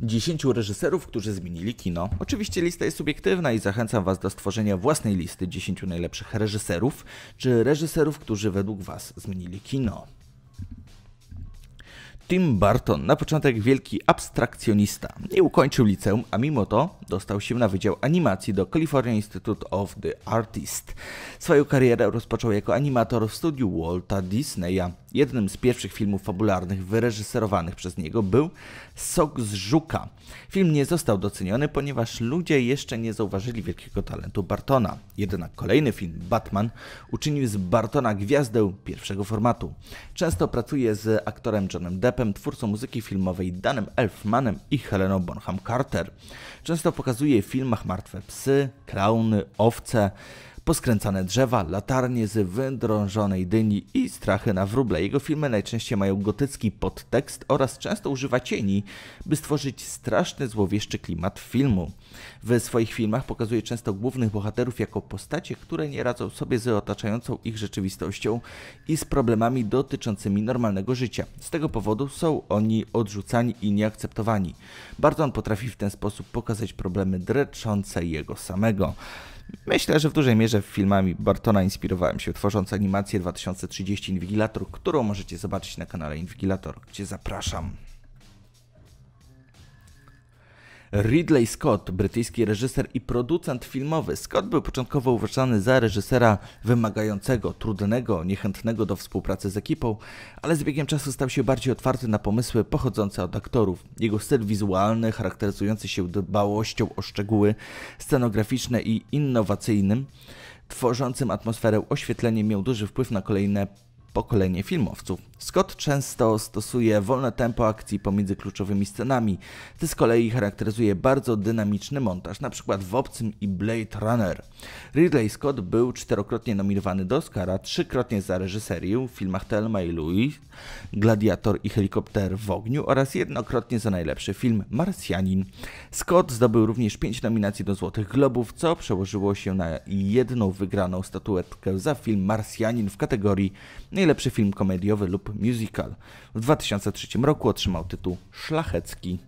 10 reżyserów, którzy zmienili kino. Oczywiście lista jest subiektywna i zachęcam Was do stworzenia własnej listy 10 najlepszych reżyserów, czy reżyserów, którzy według Was zmienili kino. Tim Burton, na początek wielki abstrakcjonista. Nie ukończył liceum, a mimo to dostał się na Wydział Animacji do California Institute of the Artist. Swoją karierę rozpoczął jako animator w studiu Walta Disneya. Jednym z pierwszych filmów fabularnych wyreżyserowanych przez niego był Sok z Żuka. Film nie został doceniony, ponieważ ludzie jeszcze nie zauważyli wielkiego talentu Bartona. Jednak kolejny film, Batman, uczynił z Bartona gwiazdę pierwszego formatu. Często pracuje z aktorem Johnem Deppem, twórcą muzyki filmowej Danem Elfmanem i Heleną Bonham Carter. Często pokazuje w filmach martwe psy, krauny, owce, poskręcane drzewa, latarnie z wydrążonej dyni i strachy na wróble. Jego filmy najczęściej mają gotycki podtekst oraz często używa cieni, by stworzyć straszny, złowieszczy klimat filmu. W swoich filmach pokazuje często głównych bohaterów jako postacie, które nie radzą sobie z otaczającą ich rzeczywistością i z problemami dotyczącymi normalnego życia. Z tego powodu są oni odrzucani i nieakceptowani. Bardzo on potrafi w ten sposób pokazać problemy dreczące jego samego. Myślę, że w dużej mierze filmami Bartona inspirowałem się, tworząc animację 2030 Inwigilator, którą możecie zobaczyć na kanale Inwigilator, gdzie zapraszam. Ridley Scott, brytyjski reżyser i producent filmowy. Scott był początkowo uważany za reżysera wymagającego, trudnego, niechętnego do współpracy z ekipą, ale z biegiem czasu stał się bardziej otwarty na pomysły pochodzące od aktorów. Jego styl wizualny, charakteryzujący się dbałością o szczegóły scenograficzne i innowacyjnym, tworzącym atmosferę oświetlenie miał duży wpływ na kolejne pokolenie filmowców. Scott często stosuje wolne tempo akcji pomiędzy kluczowymi scenami. Ty z kolei charakteryzuje bardzo dynamiczny montaż, np. w Obcym i Blade Runner. Ridley Scott był czterokrotnie nominowany do Oscara, trzykrotnie za reżyserię w filmach Thelma i Louis, Gladiator i Helikopter w ogniu oraz jednokrotnie za najlepszy film Marsjanin. Scott zdobył również pięć nominacji do Złotych Globów, co przełożyło się na jedną wygraną statuetkę za film Marsjanin w kategorii najlepszy film komediowy lub musical. W 2003 roku otrzymał tytuł Szlachecki.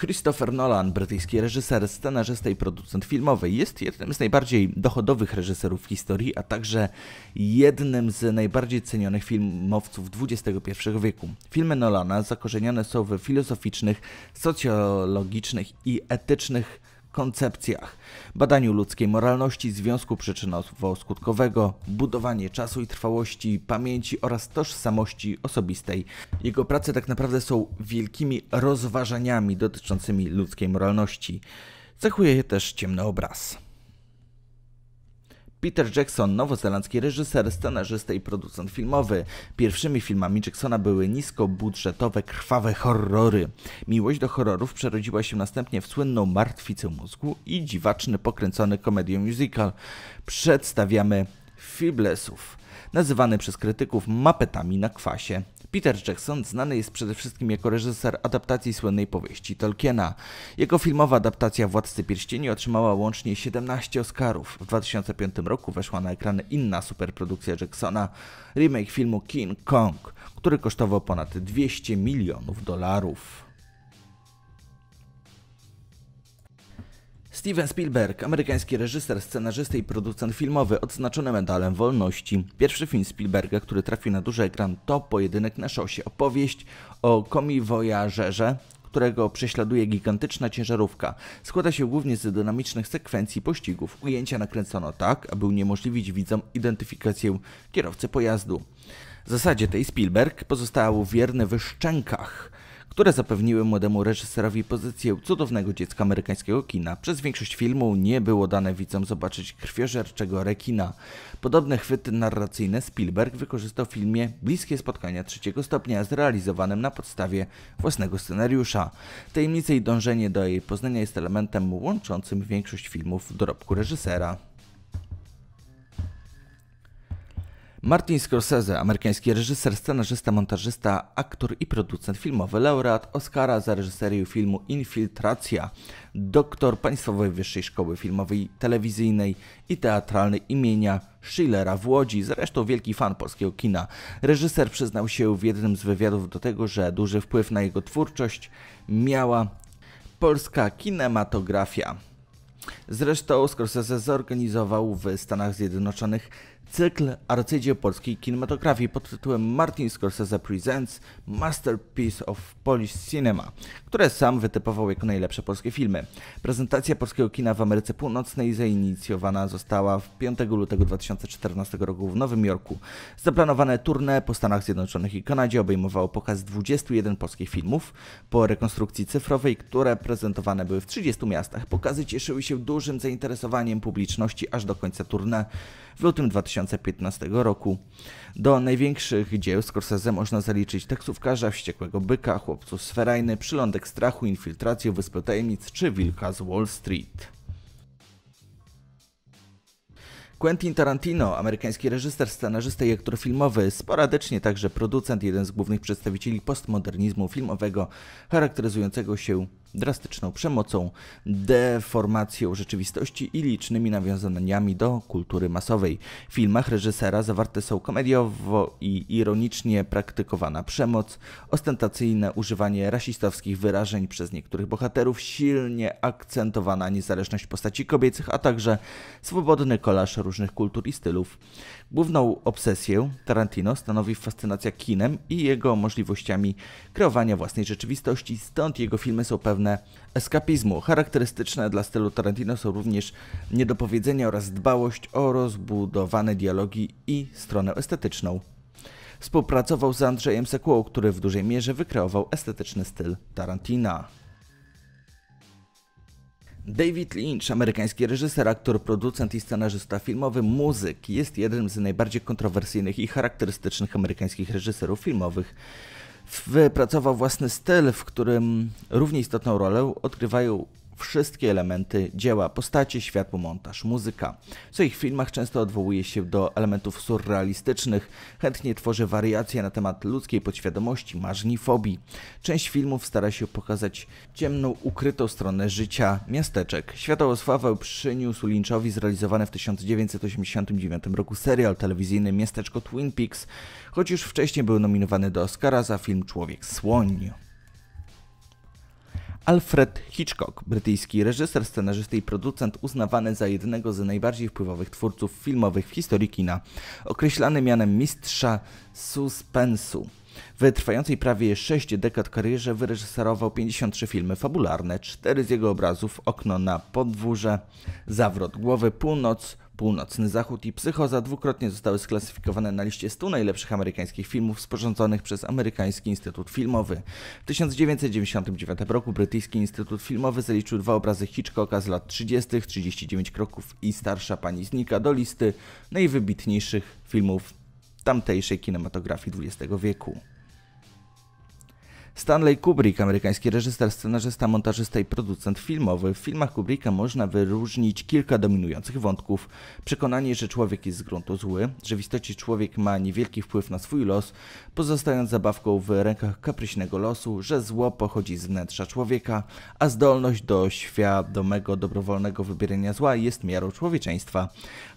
Christopher Nolan, brytyjski reżyser, scenarzysta i producent filmowy, jest jednym z najbardziej dochodowych reżyserów w historii, a także jednym z najbardziej cenionych filmowców XXI wieku. Filmy Nolana zakorzenione są w filozoficznych, socjologicznych i etycznych koncepcjach, badaniu ludzkiej moralności, związku przyczynowo-skutkowego, budowanie czasu i trwałości, pamięci oraz tożsamości osobistej. Jego prace tak naprawdę są wielkimi rozważaniami dotyczącymi ludzkiej moralności. Cechuje je też ciemny obraz. Peter Jackson, nowozelandzki reżyser, scenarzysta i producent filmowy. Pierwszymi filmami Jacksona były niskobudżetowe, krwawe horrory. Miłość do horrorów przerodziła się następnie w słynną Martwicę mózgu i dziwaczny, pokręcony komedią musical. Przedstawiamy Fiblesów, nazywany przez krytyków mapetami na kwasie. Peter Jackson znany jest przede wszystkim jako reżyser adaptacji słynnej powieści Tolkiena. Jego filmowa adaptacja Władcy Pierścieni otrzymała łącznie 17 Oscarów. W 2005 roku weszła na ekrany inna superprodukcja Jacksona, remake filmu King Kong, który kosztował ponad 200 milionów dolarów. Steven Spielberg, amerykański reżyser, scenarzysta i producent filmowy, odznaczony medalem wolności. Pierwszy film Spielberga, który trafił na duży ekran, to Pojedynek na szosie, opowieść o komiwojażerze, którego prześladuje gigantyczna ciężarówka. Składa się głównie z dynamicznych sekwencji pościgów. Ujęcia nakręcono tak, aby uniemożliwić widzom identyfikację kierowcy pojazdu. W zasadzie tej Spielberg pozostał wierny w szczękach które zapewniły młodemu reżyserowi pozycję cudownego dziecka amerykańskiego kina. Przez większość filmu nie było dane widzom zobaczyć krwiożerczego rekina. Podobne chwyty narracyjne Spielberg wykorzystał w filmie Bliskie spotkania trzeciego stopnia zrealizowanym na podstawie własnego scenariusza. Tajemnice i dążenie do jej poznania jest elementem łączącym większość filmów w dorobku reżysera. Martin Scorsese, amerykański reżyser, scenarzysta, montażysta, aktor i producent filmowy, laureat Oscara za reżyserię filmu Infiltracja, doktor Państwowej Wyższej Szkoły Filmowej, Telewizyjnej i Teatralnej imienia Schillera w Łodzi, zresztą wielki fan polskiego kina. Reżyser przyznał się w jednym z wywiadów do tego, że duży wpływ na jego twórczość miała polska kinematografia. Zresztą Scorsese zorganizował w Stanach Zjednoczonych cykl arcydzieł polskiej kinematografii pod tytułem Martin Scorsese Presents Masterpiece of Polish Cinema, które sam wytypował jako najlepsze polskie filmy. Prezentacja polskiego kina w Ameryce Północnej zainicjowana została w 5 lutego 2014 roku w Nowym Jorku. Zaplanowane tournée po Stanach Zjednoczonych i Kanadzie obejmowało pokaz 21 polskich filmów po rekonstrukcji cyfrowej, które prezentowane były w 30 miastach. Pokazy cieszyły się dużym zainteresowaniem publiczności aż do końca tournée w lutym 2014 2015 roku. Do największych dzieł Scorsese można zaliczyć taksówkarza, wściekłego byka, chłopców sferajny, przylądek strachu, infiltrację, wyspę tajemnic czy wilka z Wall Street. Quentin Tarantino, amerykański reżyser, scenarzysta i aktor filmowy, sporadycznie także producent, jeden z głównych przedstawicieli postmodernizmu filmowego, charakteryzującego się drastyczną przemocą, deformacją rzeczywistości i licznymi nawiązaniami do kultury masowej. W filmach reżysera zawarte są komediowo i ironicznie praktykowana przemoc, ostentacyjne używanie rasistowskich wyrażeń przez niektórych bohaterów, silnie akcentowana niezależność postaci kobiecych, a także swobodny kolaż różnych kultur i stylów. Główną obsesję Tarantino stanowi fascynacja kinem i jego możliwościami kreowania własnej rzeczywistości, stąd jego filmy są pewne eskapizmu. Charakterystyczne dla stylu Tarantino są również niedopowiedzenia oraz dbałość o rozbudowane dialogi i stronę estetyczną. Współpracował z Andrzejem Sekułą, który w dużej mierze wykreował estetyczny styl Tarantina. David Lynch, amerykański reżyser, aktor, producent i scenarzysta filmowy, muzyk, jest jednym z najbardziej kontrowersyjnych i charakterystycznych amerykańskich reżyserów filmowych. Wypracował własny styl, w którym równie istotną rolę odgrywają wszystkie elementy dzieła, postacie, światło, montaż, muzyka. W swoich filmach często odwołuje się do elementów surrealistycznych, chętnie tworzy wariacje na temat ludzkiej podświadomości, marzni, fobii. Część filmów stara się pokazać ciemną, ukrytą stronę życia miasteczek. Światło sławę przyniósł Lynchowi zrealizowany w 1989 roku serial telewizyjny Miasteczko Twin Peaks, choć już wcześniej był nominowany do Oscara za film Człowiek Słoń. Alfred Hitchcock, brytyjski reżyser, scenarzysta i producent, uznawany za jednego z najbardziej wpływowych twórców filmowych w historii kina, określany mianem mistrza suspensu. W trwającej prawie 6 dekad karierze wyreżyserował 53 filmy fabularne, 4 z jego obrazów Okno na podwórze, Zawrot głowy, Północ, Północny Zachód i Psychoza dwukrotnie zostały sklasyfikowane na liście 100 najlepszych amerykańskich filmów sporządzonych przez Amerykański Instytut Filmowy. W 1999 roku Brytyjski Instytut Filmowy zaliczył dwa obrazy Hitchcocka z lat 30., 39 kroków i Starsza Pani Znika do listy najwybitniejszych filmów tamtejszej kinematografii XX wieku. Stanley Kubrick, amerykański reżyser, scenarzysta, montażysta i producent filmowy. W filmach Kubricka można wyróżnić kilka dominujących wątków. Przekonanie, że człowiek jest z gruntu zły, że w istocie człowiek ma niewielki wpływ na swój los, pozostając zabawką w rękach kapryśnego losu, że zło pochodzi z wnętrza człowieka, a zdolność do świadomego, dobrowolnego wybierania zła jest miarą człowieczeństwa.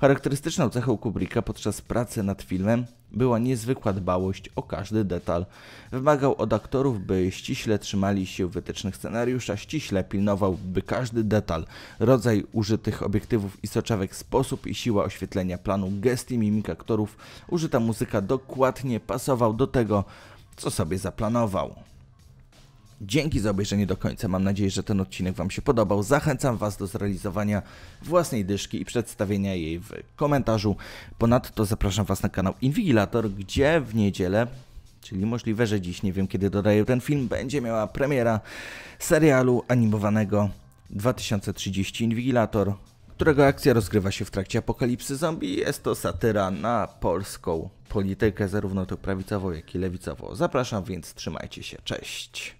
Charakterystyczną cechą Kubricka podczas pracy nad filmem była niezwykła dbałość o każdy detal. Wymagał od aktorów, by ściśle trzymali się wytycznych scenariusza, ściśle pilnował, by każdy detal, rodzaj użytych obiektywów i soczewek, sposób i siła oświetlenia planu, gest i mimik aktorów, użyta muzyka dokładnie pasował do tego, co sobie zaplanował. Dzięki za obejrzenie do końca. Mam nadzieję, że ten odcinek Wam się podobał. Zachęcam Was do zrealizowania własnej dyszki i przedstawienia jej w komentarzu. Ponadto zapraszam Was na kanał Inwigilator, gdzie w niedzielę, czyli możliwe, że dziś, nie wiem kiedy dodaję ten film, będzie miała premiera serialu animowanego 2030 Inwigilator, którego akcja rozgrywa się w trakcie apokalipsy zombie. Jest to satyra na polską politykę, zarówno to prawicową, jak i lewicową. Zapraszam więc, trzymajcie się, cześć!